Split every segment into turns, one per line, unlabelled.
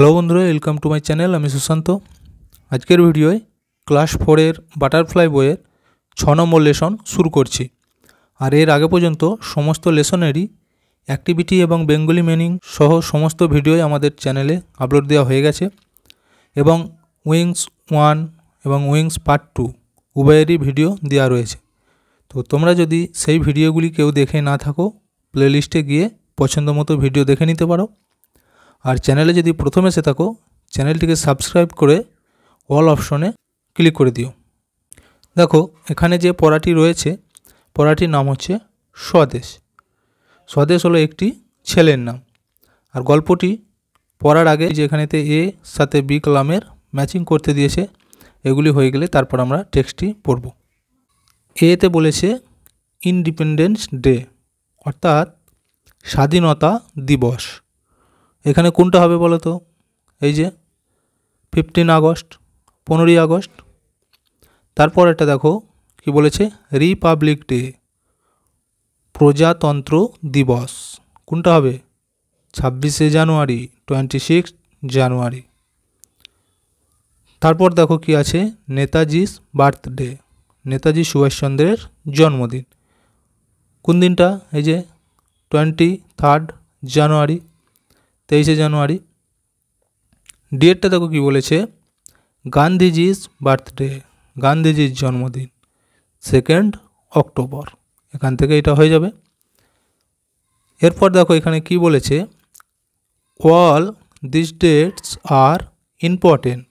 Hello বন্ধুরা welcome to my channel আমি সুশান্ত আজকের ভিডিওয় ক্লাস ফোরের বাটারফ্লাই বইয়ের ছ নম্বর লেসন শুরু করছি আর এর আগে পর্যন্ত সমস্ত লেসনেরই অ্যাক্টিভিটি এবং বেঙ্গলি মিনিং সহ সমস্ত ভিডিওই আমাদের চ্যানেলে আপলোড দেওয়া হয়ে গেছে এবং উইংস ওয়ান এবং উইংস পার্ট টু উভয়েরই ভিডিও দেওয়া রয়েছে তো তোমরা যদি সেই ভিডিওগুলি কেউ দেখে না থাকো প্লেলিস্টে গিয়ে পছন্দ মতো ভিডিও দেখে নিতে পারো আর চ্যানেলে যদি প্রথম এসে থাকো চ্যানেলটিকে সাবস্ক্রাইব করে অল অপশনে ক্লিক করে দিও দেখো এখানে যে পড়াটি রয়েছে পড়াটির নাম হচ্ছে স্বদেশ স্বদেশ হলো একটি ছেলের নাম আর গল্পটি পড়ার আগে যেখানেতে এ সাথে বি কলামের ম্যাচিং করতে দিয়েছে এগুলি হয়ে গেলে তারপর আমরা টেক্সটটি পড়ব এতে বলেছে ইন্ডিপেন্ডেন্স ডে অর্থাৎ স্বাধীনতা দিবস এখানে কোনটা হবে বলো তো এই যে ফিফটিন আগস্ট পনেরোই আগস্ট তারপর এটা দেখো কি বলেছে রিপাবলিক ডে প্রজাতন্ত্র দিবস কোনটা হবে ছাব্বিশে জানুয়ারি টোয়েন্টি সিক্স জানুয়ারি তারপর দেখো কি আছে নেতাজিস বার্থডে নেতাজি সুভাষচন্দ্রের জন্মদিন কোন দিনটা এই যে টোয়েন্টি থার্ড জানুয়ারি তেইশে জানুয়ারি ডেটটা দেখো কী বলেছে গান্ধীজিস বার্থডে গান্ধীজির জন্মদিন সেকেন্ড অক্টোবর এখান থেকে এটা হয়ে যাবে এরপর দেখো এখানে কি বলেছে all this dates are important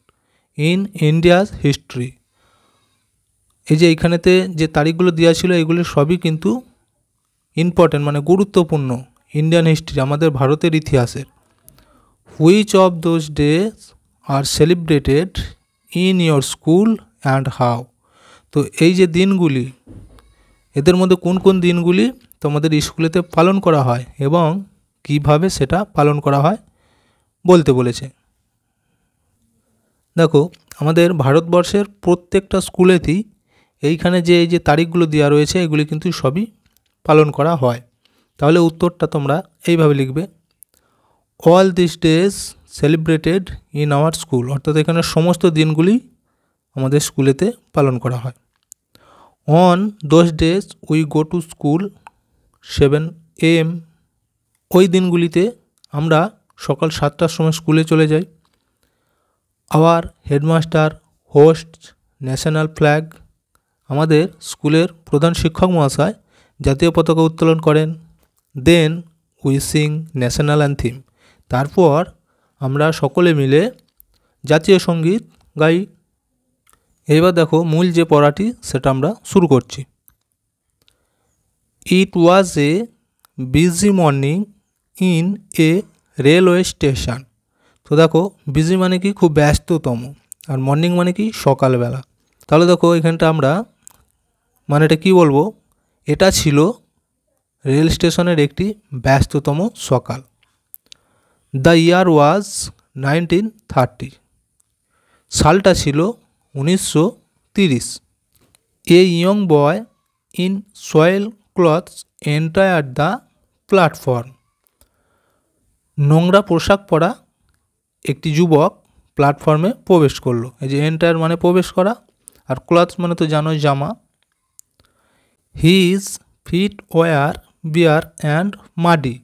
in India's history এই যে এইখানেতে যে তারিখগুলো দেওয়া ছিল এগুলো সবই কিন্তু ইম্পর্টেন্ট মানে গুরুত্বপূর্ণ ইন্ডিয়ান হিস্ট্রি আমাদের ভারতের ইতিহাসের Which of those days are celebrated in your school and how? তো এই যে দিনগুলি এদের মধ্যে কোন কোন দিনগুলি তোমাদের স্কুলেতে পালন করা হয় এবং কিভাবে সেটা পালন করা হয় বলতে বলেছে দেখো আমাদের ভারতবর্ষের প্রত্যেকটা স্কুলেতেই এইখানে যে এই যে তারিখগুলো দেওয়া রয়েছে এগুলি কিন্তু সবই পালন করা হয় তাহলে উত্তরটা তোমরা এইভাবে লিখবে all this days celebrated in our school অর্থাৎ এখানে সমস্ত দিনগুলি আমাদের স্কুলেতে পালন করা হয় on those days we go to school seven M ওই দিনগুলিতে আমরা সকাল সাতটার সময় স্কুলে চলে যাই our headmaster hoist national flag আমাদের স্কুলের প্রধান শিক্ষক মহাশয় জাতীয় পতাকা উত্তোলন করেন then we sing national anthem তারপর আমরা সকলে মিলে জাতীয় সঙ্গীত গাই এবার দেখো মূল যে পড়াটি সেটা আমরা শুরু করছি it was a busy morning in a railway station তো দেখো বিজি মানে কি খুব ব্যস্ততম আর মর্নিং মানে কি সকালবেলা তাহলে দেখো এখানটা আমরা মানে এটা কী বলবো এটা ছিল রেল স্টেশনের একটি ব্যস্ততম সকাল the year was nineteen thirty সালটা ছিল উনিশশো তিরিশ a young boy in soil clothes entire the platform নোংরা পোশাক পরা একটি যুবক প্ল্যাটফর্মে প্রবেশ করলো এই যে এন্টায়ার মানে প্রবেশ করা আর ক্লথস মানে তো জানোই জামা his feet were bare and muddy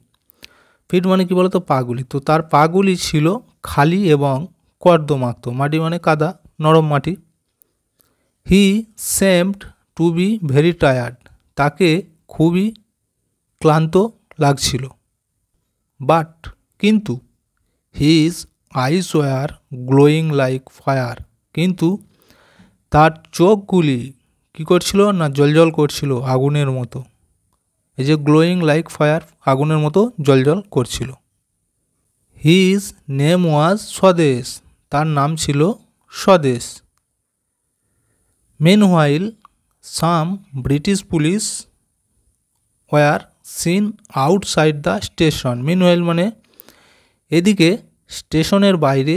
feet মানে কী বলতো পাগুলি তো তার পাগুলি ছিল খালি এবং কর্দমাক্ত মাটি মানে কাদা নরম মাটি he seemed to be very tired তাকে খুবই ক্লান্ত লাগছিল বাট কিন্তু his eyes were glowing like fire কিন্তু তার চোখগুলি কী করছিল না জ্বলজ্বল করছিল আগুনের মতো এই যে গ্লোয়িং লাইক ফায়ার আগুনের মতো জলজল করছিল হিজ নেম ওয়াজ স্বদেশ তার নাম ছিল Swadesh meanwhile some British police were seen outside the station meanwhile মানে এদিকে স্টেশনের বাইরে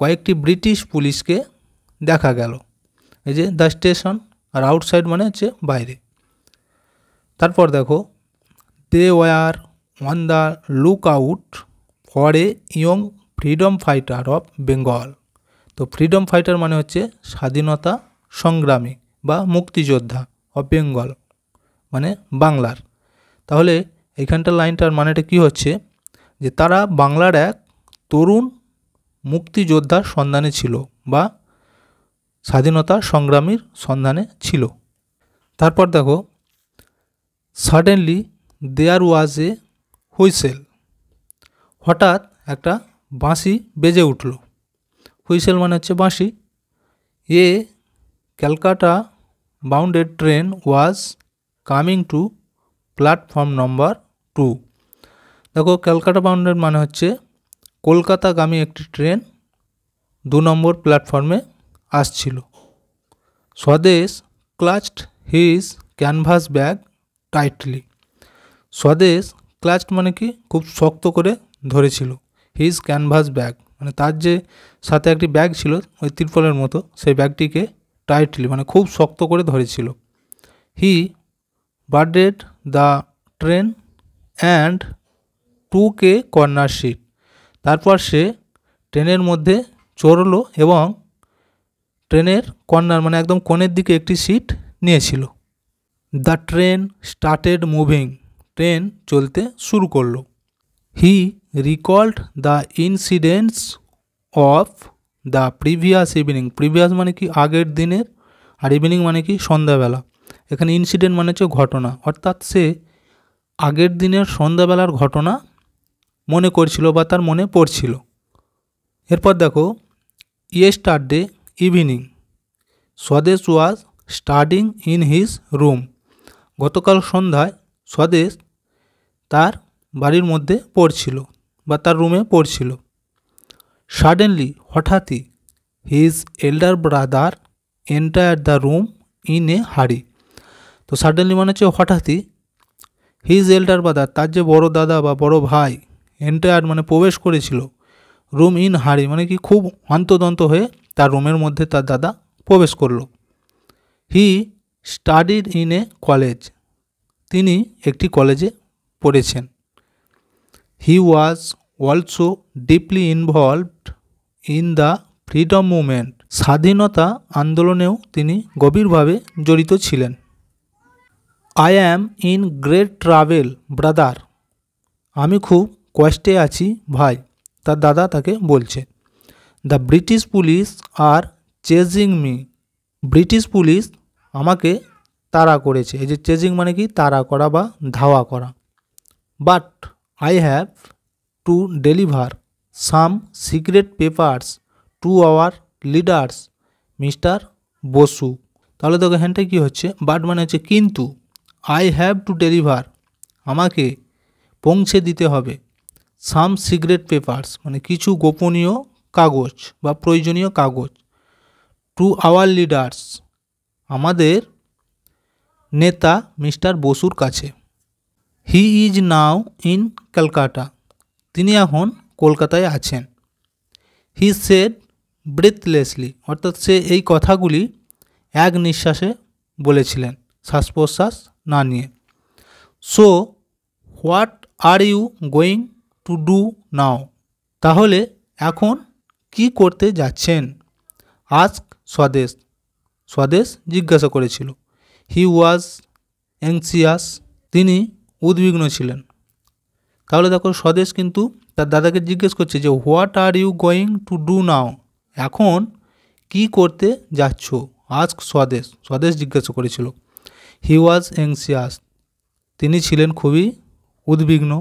কয়েকটি ব্রিটিশ পুলিশকে দেখা গেল এই যে দ্য স্টেশন আর আউটসাইড মানে হচ্ছে বাইরে তারপর দেখো they were on the lookout for a young freedom fighter of Bengal তো ফ্রিডম ফাইটার মানে হচ্ছে স্বাধীনতা সংগ্রামী বা মুক্তিযোদ্ধা অফ বেঙ্গল মানে বাংলার তাহলে এইখানটা লাইনটার মানেটা কি হচ্ছে যে তারা বাংলার এক তরুণ মুক্তিযোদ্ধার সন্ধানে ছিল বা স্বাধীনতা সংগ্রামীর সন্ধানে ছিল তারপর দেখো সাডেনলি দেয়ার ওয়াজ এ হুইসেল হঠাৎ একটা বাঁশি বেজে উঠল হুইসেল মানে হচ্ছে বাঁশি a Calcutta bounded train was coming to platform number two দেখো ক্যালকাটা বাউন্ডেড মানে হচ্ছে কলকাতাগামী একটি ট্রেন দু নম্বর প্ল্যাটফর্মে আসছিল Swadesh clutched his canvas bag tightly Swadesh clutched মানে কি খুব শক্ত করে ধরেছিল হিজ ক্যানভাস ব্যাগ মানে তার যে সাথে একটি ব্যাগ ছিল ওই ত্রিপলের মতো সেই ব্যাগটিকে টাইটলি মানে খুব শক্ত করে ধরেছিল he boarded the train and took corner seat তারপর সে ট্রেনের মধ্যে চড়লো এবং ট্রেনের কর্নার মানে একদম কোণের দিকে একটি সিট নিয়েছিল the train started moving train চলতে শুরু করল he recalled the incidents of the previous evening previous মানে কি আগের দিনের আর ইভিনিং মানে কি সন্ধ্যাবেলা এখানে ইনসিডেন্ট মানে হচ্ছে ঘটনা অর্থাৎ সে আগের দিনের সন্ধ্যাবেলার ঘটনা মনে করছিল বা তার মনে পড়ছিল এরপর দেখো yesterday evening Swadesh was studying in his room গতকাল সন্ধ্যায় স্বদেশ তার বাড়ির মধ্যে পড়ছিল বা তার রুমে পড়ছিল সাডেনলি হঠাৎই his elder brother entire the room in a hurry তো সাডেনলি মানে হচ্ছে হঠাৎই হিজ এল্ডার ব্রাদার তার যে বড় দাদা বা বড় ভাই এন্টায়ার মানে প্রবেশ করেছিল রুম ইন হাড়ি মানে কি খুব অন্তদন্ত হয়ে তার রুমের মধ্যে তার দাদা প্রবেশ করলো he studied in a college তিনি একটি কলেজে পড়েছেন he was also deeply involved in the freedom movement স্বাধীনতা আন্দোলনেও তিনি গভীরভাবে জড়িত ছিলেন I am in great trouble brother আমি খুব কষ্টে আছি ভাই তার দাদা তাকে বলছে the British police are chasing me British police আমাকে তাড়া করেছে এই যে চেজিং মানে কি তাড়া করা বা ধাওয়া করা but I have to deliver some secret papers to our leaders mister Basu তাহলে তোকে হ্যান্ডটা কী হচ্ছে বাট মানে হচ্ছে কিন্তু আই হ্যাভ টু ডেলিভার আমাকে পৌঁছে দিতে হবে সাম সিক্রেট পেপার্স মানে কিছু গোপনীয় কাগজ বা প্রয়োজনীয় কাগজ টু আওয়ার লিডার্স আমাদের নেতা মিস্টার বসুর কাছে he is now in Calcutta তিনি এখন কলকাতায় আছেন হি সেড ব্রেথলেসলি অর্থাৎ সে এই কথাগুলি এক নিঃশ্বাসে বলেছিলেন শ্বাস প্রশ্বাস না নিয়ে so what are you going to do now তাহলে এখন কি করতে যাচ্ছেন আস্ক স্বদেশ স্বদেশ জিজ্ঞাসা করেছিল হি ওয়াজ অ্যাংসিয়াস তিনি উদ্বিগ্ন ছিলেন তাহলে দেখো স্বদেশ কিন্তু তার দাদাকে জিজ্ঞেস করছে যে what are you going to do now এখন কি করতে যাচ্ছ আজ স্বদেশ স্বদেশ জিজ্ঞাসা করেছিল হি ওয়াজ অ্যাংসিয়াস তিনি ছিলেন খুবই উদ্বিগ্ন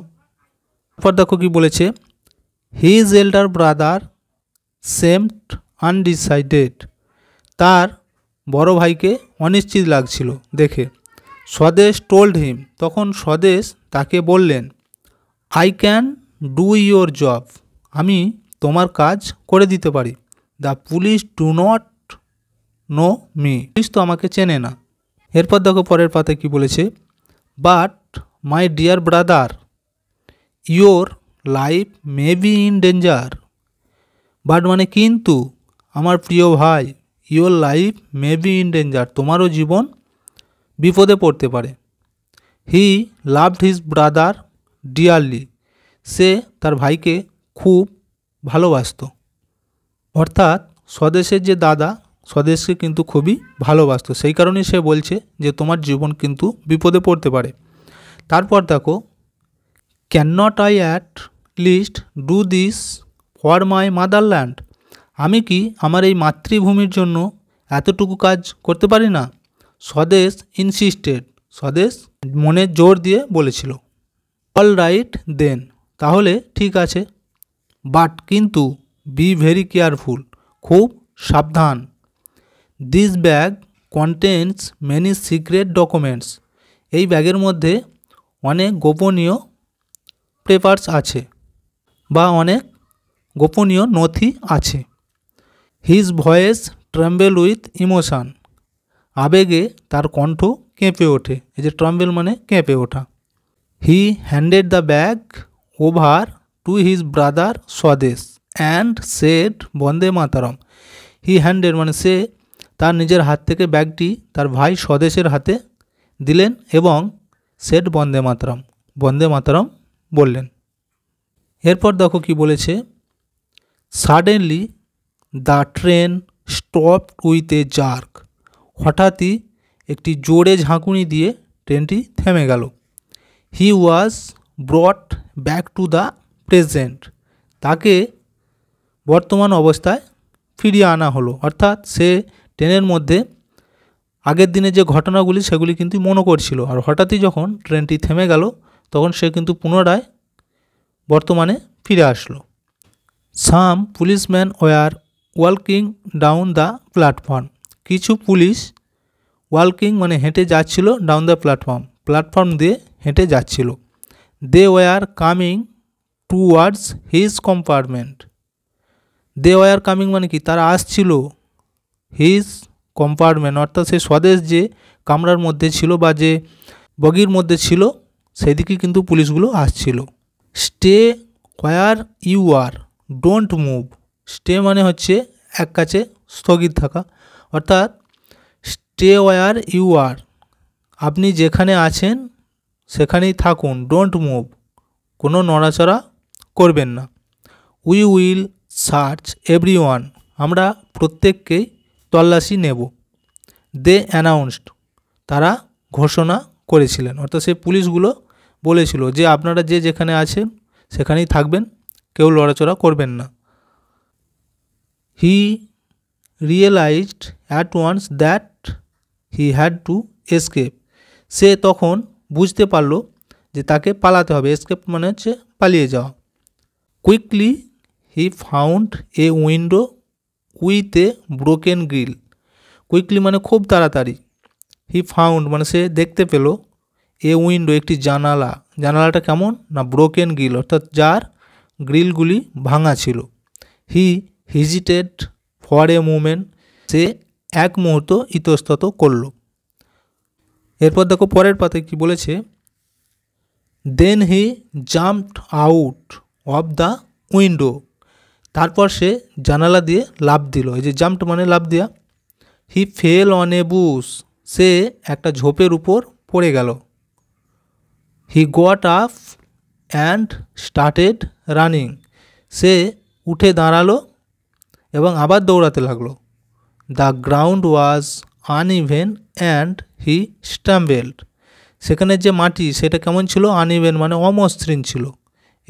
তারপর দেখো কি বলেছে his elder brother seemed undecided তার বড় ভাইকে অনিশ্চিত লাগছিল দেখে স্বদেশ টোল্ড হিম তখন স্বদেশ তাকে বললেন I can do your job আমি তোমার কাজ করে দিতে পারি the police do not know me police তো আমাকে চেনে না এরপর দেখো পরের পাতে কি বলেছে but my dear brother your life may be in danger but মানে কিন্তু আমার প্রিয় ভাই your life may be in danger তোমারও জীবন বিপদে পড়তে পারে he loved his brother dearly সে তার ভাইকে খুব ভালোবাসত অর্থাৎ স্বদেশের যে দাদা স্বদেশকে কিন্তু খুবই ভালোবাসত সেই কারণেই সে বলছে যে তোমার জীবন কিন্তু বিপদে পড়তে পারে তারপর দেখো can not I at least do this for my motherland আমি কি আমার এই মাতৃভূমির জন্য এতটুকু কাজ করতে পারি না স্বদেশ ইনসিস্টেড স্বদেশ মনে জোর দিয়ে বলেছিল অল রাইট দেন তাহলে ঠিক আছে বাট কিন্তু বি ভেরি কেয়ারফুল খুব সাবধান this bag contents many secret documents এই ব্যাগের মধ্যে অনেক গোপনীয় পেপার্স আছে বা অনেক গোপনীয় নথি আছে his voice tremble with emotion আবেগে তার কণ্ঠ কেঁপে ওঠে এই যে ট্রাম্বেল মানে কেঁপে ওঠা he handed the bag over to his brother Swadesh and said Bande Mataram he handed মানে সে তার নিজের হাত থেকে ব্যাগটি তার ভাই স্বদেশের হাতে দিলেন এবং সেট বন্দে মাতরম বন্দে মাতারম বললেন এরপর দেখো কি বলেছে suddenly the train stop with a jerk হঠাৎই একটি জোরে ঝাঁকুনি দিয়ে ট্রেনটি থেমে গেল he was brought back to the present তাকে বর্তমান অবস্থায় ফিরিয়ে আনা হলো অর্থাৎ সে ট্রেনের মধ্যে আগের দিনে যে ঘটনাগুলি সেগুলি কিন্তু মনে করছিল আর হঠাৎই যখন ট্রেনটি থেমে গেল তখন সে কিন্তু পুনরায় বর্তমানে ফিরে আসলো সাম পুলিশম্যান ওয়ার ওয়ালকিং ডাউন দ্য প্ল্যাটফর্ম কিছু পুলিশ ওয়ালকিং মানে হেঁটে যাচ্ছিল ডাউন দ্য প্ল্যাটফর্ম প্ল্যাটফর্ম দিয়ে হেঁটে যাচ্ছিল they were coming towards his compartment they were coming মানে কি তারা আসছিল হিজ কম্পার্টমেন্ট অর্থাৎ সে স্বদেশ যে কামরার মধ্যে ছিল বা যে বগির মধ্যে ছিল সেদিকে কিন্তু পুলিশগুলো আসছিল stay where you are don't move stay মানে হচ্ছে এক কাছে স্থগিত থাকা অর্থাৎ স্টে ওয়ার ইউ আর আপনি যেখানে আছেন সেখানেই থাকুন ডোন্ট মুভ কোনো নড়াচড়া করবেন না we will search every one আমরা প্রত্যেককেই তল্লাশি নেব দে অ্যানাউন্সড তারা ঘোষণা করেছিলেন অর্থাৎ সেই পুলিশগুলো বলেছিল যে আপনারা যে যেখানে আছেন সেখানেই থাকবেন কেউ লড়াচড়া করবেন না he realised at once that he had to escape সে তখন বুঝতে পারল যে তাকে পালাতে হবে এসকেপ মানে হচ্ছে পালিয়ে যাওয়া quickly he found a window with a broken grill quickly মানে খুব তাড়াতাড়ি হি ফাউন্ড মানে সে দেখতে পেল এ উইন্ডো একটি জানালা জানালাটা কেমন না ব্রোকেন গ্রিল অর্থাৎ যার গ্রিলগুলি ভাঙা ছিল হি হিজিটেড ফর এ মুমেন্ট সে এক মুহূর্ত ইতস্তত করল এরপর দেখো পরের পাতে কি বলেছে then he jumped out of the window তারপর সে জানালা দিয়ে লাভ দিল এই যে জাম্পড মানে লাভ দেওয়া he fell on a bush সে একটা ঝোপের উপর পড়ে গেল he got up and started running সে উঠে দাঁড়ালো এবং আবার দৌড়াতে লাগলো the ground was uneven and he stumbled সেখানে যে মাটি সেটা কেমন ছিল আনইভেন মানে অমসৃণ ছিল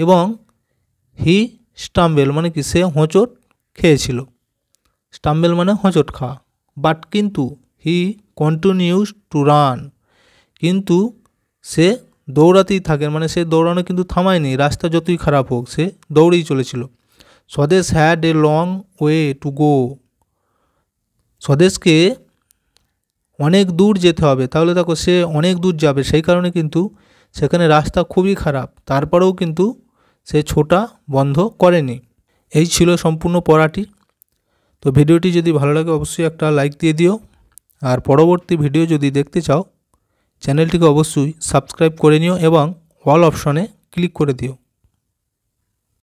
এবং হি স্টাম্বেল মানে কি সে হোঁচট খেয়েছিল স্টাম্বেল মানে হোঁচট খাওয়া বাট কিন্তু হি কন্টিনিউস টু রান কিন্তু সে দৌড়াতেই থাকেন মানে সে দৌড়ানো কিন্তু থামায়নি রাস্তা যতই খারাপ হোক সে দৌড়েই চলেছিল Swadesh had a long way to go স্বদেশকে অনেক দূর যেতে হবে তাহলে দেখো সে অনেক দূর যাবে সেই কারণে কিন্তু সেখানে রাস্তা খুবই খারাপ তারপরেও কিন্তু সে ছোটা বন্ধ করেনি এই ছিল সম্পূর্ণ পড়াটি তো ভিডিওটি যদি ভালো লাগে অবশ্যই একটা লাইক দিয়ে দিও আর পরবর্তী ভিডিও যদি দেখতে চাও চ্যানেলটিকে অবশ্যই সাবস্ক্রাইব করে নিও এবং অল অপশনে ক্লিক করে দিও